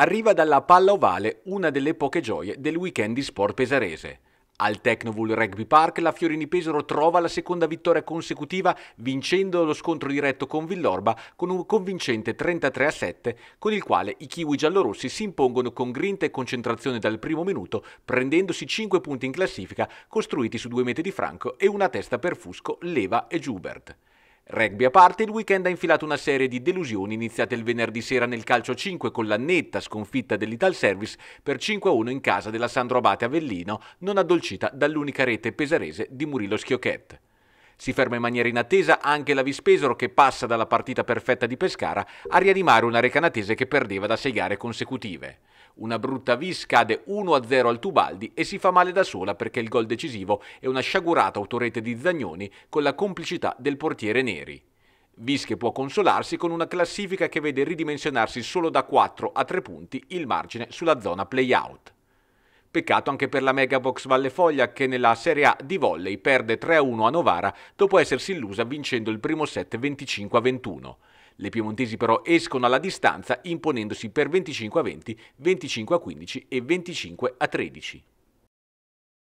arriva dalla palla ovale una delle poche gioie del weekend di sport pesarese. Al Tecnovool Rugby Park la Fiorini Pesaro trova la seconda vittoria consecutiva vincendo lo scontro diretto con Villorba con un convincente 33 7 con il quale i kiwi giallorossi si impongono con grinta e concentrazione dal primo minuto prendendosi 5 punti in classifica costruiti su 2 metri di Franco e una testa per Fusco, Leva e Giubert. Rugby a parte, il weekend ha infilato una serie di delusioni iniziate il venerdì sera nel calcio 5 con la netta sconfitta dell'Ital Service per 5-1 in casa della Sandro Abate Avellino, non addolcita dall'unica rete pesarese di Murillo Schiochet. Si ferma in maniera inattesa anche la Vispesaro che passa dalla partita perfetta di Pescara a rianimare una Recanatese che perdeva da sei gare consecutive. Una brutta vis cade 1-0 al Tubaldi e si fa male da sola perché il gol decisivo è una sciagurata autorete di Zagnoni con la complicità del portiere Neri. Vis che può consolarsi con una classifica che vede ridimensionarsi solo da 4 a 3 punti il margine sulla zona play-out. Peccato anche per la Megabox Valle Foglia che nella Serie A di volley perde 3-1 a Novara dopo essersi illusa vincendo il primo set 25-21. Le piemontesi però escono alla distanza imponendosi per 25-20, 25-15 e 25-13.